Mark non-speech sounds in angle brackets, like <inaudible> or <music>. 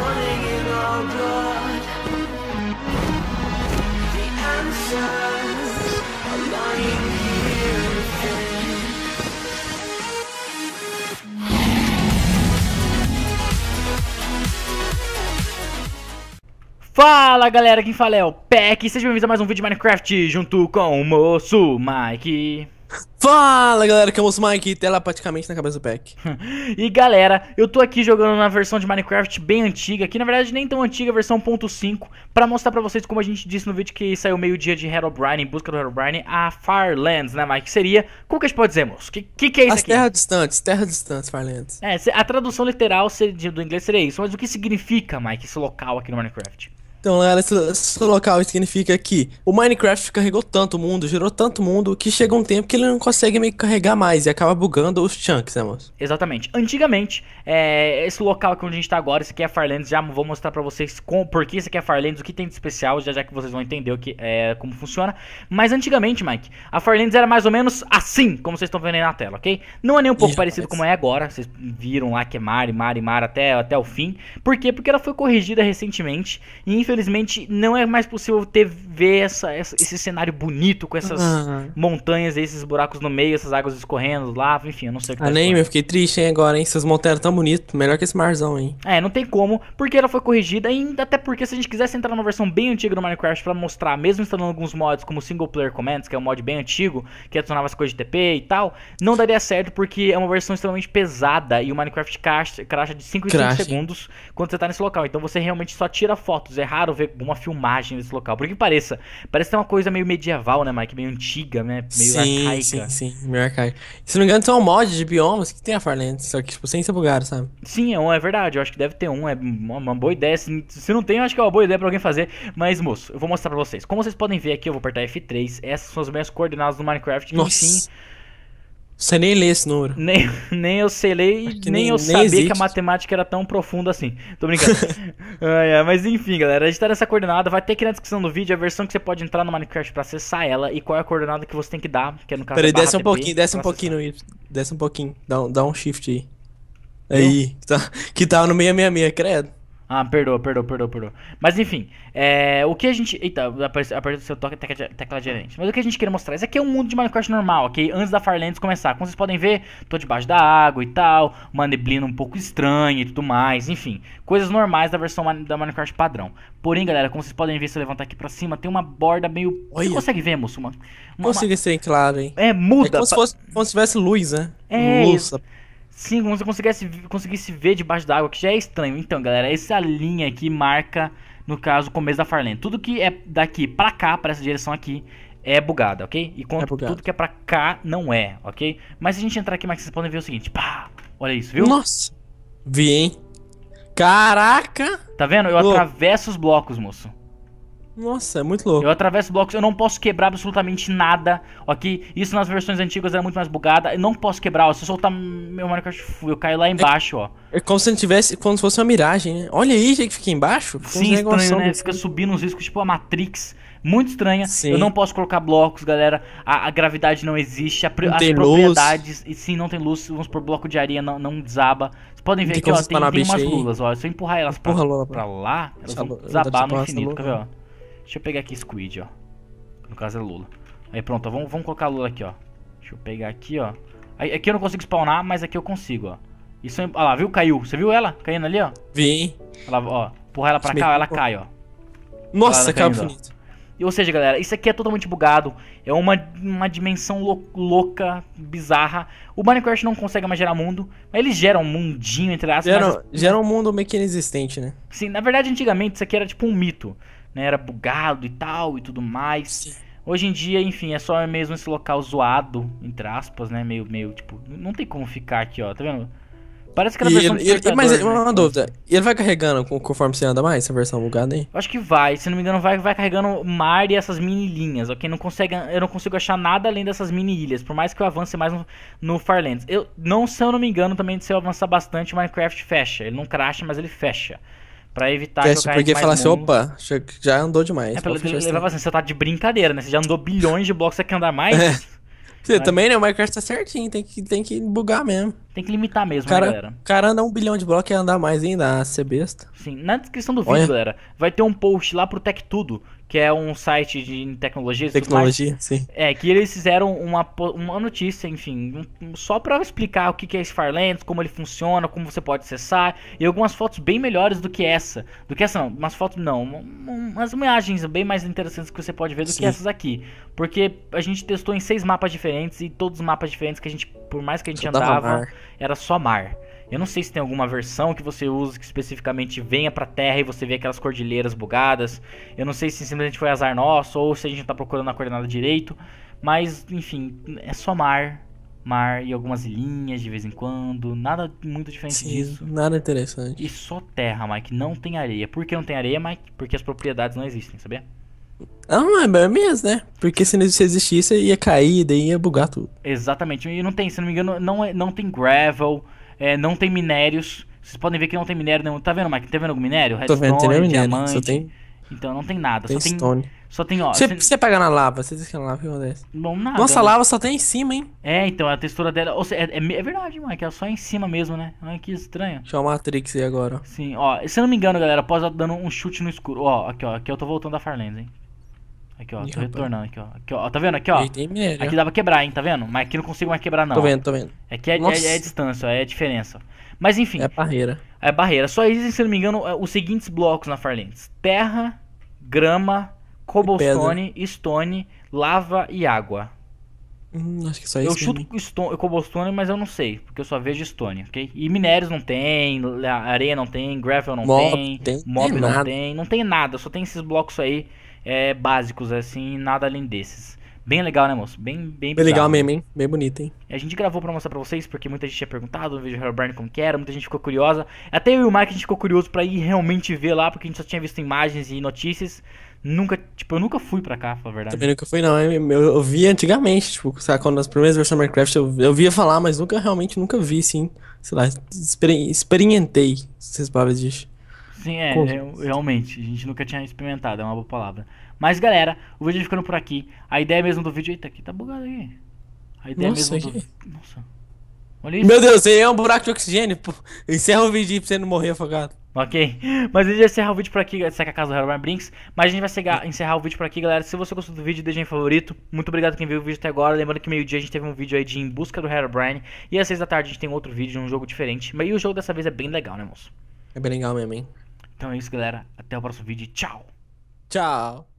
running in our blood. The answers are lying here Fala galera, quem fala é o PEC, sejam bem-vindos a mais um vídeo de Minecraft junto com o moço Mike. Fala galera, que é o Mike, tela praticamente na cabeça do pack. <laughs> e galera, eu tô aqui jogando na versão de Minecraft bem antiga, que na verdade nem tão antiga, versão 1.5, pra mostrar pra vocês, como a gente disse no vídeo que saiu meio-dia de Herobrine, em busca do Herobrine, a Farlands, né Mike? Seria, como que a gente pode dizer, moço? Que que, que é isso As aqui? terras distantes, terras distantes, Farlands. É, a tradução literal do inglês seria isso, mas o que significa, Mike, esse local aqui no Minecraft? Então, galera, local significa que o Minecraft carregou tanto mundo, gerou tanto mundo, que chega um tempo que ele não consegue meio que carregar mais e acaba bugando os chunks, né, moço? Exatamente. Antigamente, é, esse local que onde a gente tá agora, Esse aqui é Farlands, já vou mostrar para vocês com, por que esse aqui é Farlands, o que tem de especial, já, já que vocês vão entender o que, é, como funciona. Mas antigamente, Mike, a Farlands era mais ou menos assim, como vocês estão vendo aí na tela, ok? Não é nem um pouco parecido mas... como é agora, vocês viram lá que é mar e mar e mar até, até o fim. Por quê? Porque ela foi corrigida recentemente e infelizmente infelizmente não é mais possível ter ver essa, essa esse cenário bonito com essas uhum. montanhas, esses buracos no meio, essas águas escorrendo, lava, enfim, eu não sei o que ah, tá nem, eu fiquei triste hein, agora, hein? Essas montanhas tão bonitas, melhor que esse marzão, hein? É, não tem como, porque ela foi corrigida, ainda até porque se a gente quisesse entrar numa versão bem antiga do Minecraft para mostrar, mesmo instalando alguns mods como Single Player Commands, que é um mod bem antigo, que adicionava as coisas de TP e tal, não daria certo porque é uma versão extremamente pesada e o Minecraft cracha, de 5 em 5 segundos quando você tá nesse local. Então você realmente só tira fotos, é raro ver alguma filmagem desse local. Por que pareça, parece ter uma coisa meio medieval, né, Mike? Meio antiga, né? Meio sim, arcaica. Sim, sim, meio arcaica. Se não me engano, são um mod de biomas que tem a Farland, só que, tipo, sem ser bugado, sabe? Sim, é, um, é verdade. Eu acho que deve ter um. É uma, boa ideia. Se, se não tem, eu acho que é uma boa ideia pra alguém fazer. Mas, moço, eu vou mostrar pra vocês. Como vocês podem ver aqui, eu vou apertar F3. Essas são as minhas coordenadas do Minecraft. Nossa. Enfim, você nem lê esse número. <laughs> Nem, nem eu sei ler e nem, nem, eu nem sabia existe. que a matemática era tão profunda assim. Tô brincando. ah, <laughs> é, mas enfim, galera, a gente tá nessa coordenada. Vai ter aqui na descrição do vídeo a versão que você pode entrar no Minecraft pra acessar ela e qual é a coordenada que você tem que dar, que é no caso Peraí, é desce um pouquinho, desce um pouquinho, no, desce um pouquinho. Dá, dá um shift aí. Aí, que tá, que tá no 666, credo. Ah, perdoa, perdoa, perdoa, perdoa. Mas enfim, é, o que a gente. Eita, apareceu o seu toque tecla, tecla gerente. Mas o que a gente queria mostrar? Esse aqui é um mundo de Minecraft normal, ok? Antes da Farlands começar. Como vocês podem ver, tô debaixo da água e tal. Uma neblina um pouco estranha e tudo mais. Enfim, coisas normais da versão da Minecraft padrão. Porém, galera, como vocês podem ver, se eu levantar aqui pra cima, tem uma borda meio. Você consegue ver, moço? Uma, uma, Consegui uma... ser claro, hein? É, muda. É como, se fosse, como se tivesse luz, né? É. Luz, Sim, como se conseguisse, conseguisse ver debaixo d'água, que já é estranho. Então, galera, essa linha aqui marca, no caso, o começo da Farland. Tudo que é daqui pra cá, pra essa direção aqui, é bugada, ok? E quanto é tudo que é pra cá, não é, ok? Mas se a gente entrar aqui, Max, vocês podem ver o seguinte. Pá, olha isso, viu? Nossa, vi, hein? Caraca! Tá vendo? Eu atravesso os blocos, moço. Nossa, é muito louco. Eu atravesso blocos, eu não posso quebrar absolutamente nada. Ok, isso nas versões antigas era muito mais bugada. Eu não posso quebrar, ó. Se eu soltar meu Minecraft, eu caio lá embaixo, é, ó. É como se tivesse, como se fosse uma miragem, né? Olha aí, gente, que fica embaixo. Sim, estranho, né? Fica subindo uns riscos, tipo a Matrix. Muito estranha. Sim. Eu não posso colocar blocos, galera. A, a gravidade não existe. A, não as propriedades. Luz. E sim, não tem luz. Vamos por bloco de areia, não, não desaba. Vocês podem ver tem aqui, ó. Tem, tem umas lulas, ó. Se eu empurrar elas Empurra pra, pra, lá, elas vão desabar no infinito. Quer ver, ó? Deixa eu pegar aqui Squid, ó. No caso é Lula. Aí pronto, ó, vamos, vamos colocar Lula aqui, ó. Deixa eu pegar aqui, ó. Aí, aqui eu não consigo spawnar, mas aqui eu consigo, ó. Isso é Olha lá, viu? Caiu. Você viu ela caindo ali, ó? Vi. Olha ó. Empurrar ela pra cá, ela cai, ó. Nossa, tá caiu bonito. Ou seja, galera, isso aqui é totalmente bugado. É uma, uma dimensão lou louca, bizarra. O Minecraft não consegue mais gerar mundo. Mas ele gera um mundinho, entre aspas. Gera, mas... gera um mundo meio que inexistente, né? Sim, na verdade, antigamente isso aqui era tipo um mito né, era bugado e tal e tudo mais. Hoje em dia, enfim, é só mesmo esse local zoado, entre aspas, né? Meio, meio, tipo, não tem como ficar aqui, ó, tá vendo? Parece que era a versão ele, do Mas né? uma dúvida, e ele vai carregando conforme você anda mais, essa versão bugada aí? Acho que vai, se não me engano, vai, vai carregando mar e essas mini linhas, ok? Não consegue, eu não consigo achar nada além dessas mini ilhas, por mais que eu avance mais no, no Farlands. Eu, não, se eu não me engano, também se eu avançar bastante, o Minecraft fecha. Ele não cracha, mas ele fecha. Pra evitar que, eu Porque falar assim, opa, já andou demais. É, pelo levava assim, você tá de brincadeira, né? Você já andou bilhões de blocos, você quer andar mais? É. Você mas... também, né? O Minecraft tá certinho, tem que, tem que bugar mesmo. Tem que limitar mesmo, né, cara, né, galera? O cara anda um bilhão de blocos e andar mais ainda, ah, ser besta. Sim, na descrição do vídeo, Olha. galera, vai ter um post lá pro Tech Tudo que é um site de tecnologia. Tecnologia, mais, sim. É, que eles fizeram uma, uma notícia, enfim, um, só para explicar o que é esse como ele funciona, como você pode acessar, e algumas fotos bem melhores do que essa. Do que essa não, umas fotos não, umas imagens bem mais interessantes que você pode ver do sim. que essas aqui. Porque a gente testou em seis mapas diferentes e todos os mapas diferentes que a gente, por mais que a gente só andava, era só mar. Eu não sei se tem alguma versão que você usa que especificamente venha pra Terra e você vê aquelas cordilheiras bugadas. Eu não sei se simplesmente foi azar nosso ou se a gente tá procurando a coordenada direito. Mas, enfim, é só mar, mar e algumas linhas de vez em quando. Nada muito diferente Sim, disso. Nada interessante. E só terra, Mike. Não tem areia. Por que não tem areia, Mike? Porque as propriedades não existem, sabia? mas ah, é mesmo, né? Porque se não existisse, ia cair, daí ia bugar tudo. Exatamente. E não tem, se não me engano, não, é, não tem gravel, é, não tem minérios. Vocês podem ver que não tem minério nenhum. Tá vendo, Mike? Tá vendo algum minério? Redstone, Tô vendo, tem nenhum minério. Só tem... Então não tem nada. Tem só tem, stone. Só tem, ó. Você, você pega na lava, você diz que é na lava, o que acontece? Bom, nada. Nossa, a né? lava só tem em cima, hein? É, então, a textura dela. Ou seja, é, é, é verdade, mano, que ela é só é em cima mesmo, né? Olha que estranho. Deixa eu Matrix aí agora. Sim, ó. Se eu não me engano, galera, após dando um chute no escuro. Ó, aqui, ó. Aqui eu tô voltando da Farlands, hein? Aqui, ó, Ih, tô rapaz. retornando aqui, ó. Aqui, ó, tá vendo? Aqui, ó. Aqui dava quebrar, hein, tá vendo? Mas aqui não consigo mais quebrar, não. Tô vendo, tô vendo. Aqui é, é, é, é, distância, ó, é diferença. Mas enfim. É barreira. É barreira. Só existem, se não me engano, é, os seguintes blocos na Farlands: terra, grama, cobblestone, stone, lava e água. Hum, acho que só isso. Eu chuto stone, cobblestone, mas eu não sei, porque eu só vejo stone, ok? E minérios não tem, areia não tem, gravel não mob tem, tem mob tem não nada. tem, não tem nada, só tem esses blocos aí é, básicos, assim, nada além desses. Bem legal, né, moço? Bem, bem, bem legal mesmo, hein? Bem bonito, hein? A gente gravou pra mostrar pra vocês, porque muita gente tinha perguntado, vejo o Hellburn como que era, muita gente ficou curiosa. Até eu e o Mike a gente ficou curioso pra ir realmente ver lá, porque a gente só tinha visto imagens e notícias. Nunca, tipo, eu nunca fui pra cá, pra verdade. Também nunca fui, não. Eu, eu via antigamente, tipo, sabe, quando as primeiras versões do Minecraft eu, eu via falar, mas nunca, realmente, nunca vi, sim. Sei lá, experimentei, se vocês podem dizer. Sim, é, realmente. A gente nunca tinha experimentado, é uma boa palavra. Mas galera, o vídeo ficando por aqui. A ideia mesmo do vídeo. Eita, aqui tá bugado aí. A ideia Nossa, mesmo do. Nossa. Olha isso. Meu Deus, você é um buraco de oxigênio. Pô. Encerra o vídeo aí pra você não morrer afogado. Ok, mas a gente vai encerrar o vídeo por aqui, seca é é a casa do Herobrine Brinks, mas a gente vai chegar, encerrar o vídeo por aqui, galera, se você gostou do vídeo, deixa em favorito, muito obrigado quem viu o vídeo até agora, lembrando que meio dia a gente teve um vídeo aí de Em Busca do Herobrine, e às seis da tarde a gente tem outro vídeo de um jogo diferente, e o jogo dessa vez é bem legal, né moço? É bem legal mesmo, hein? Então é isso, galera. Até o próximo vídeo. Tchau. Tchau.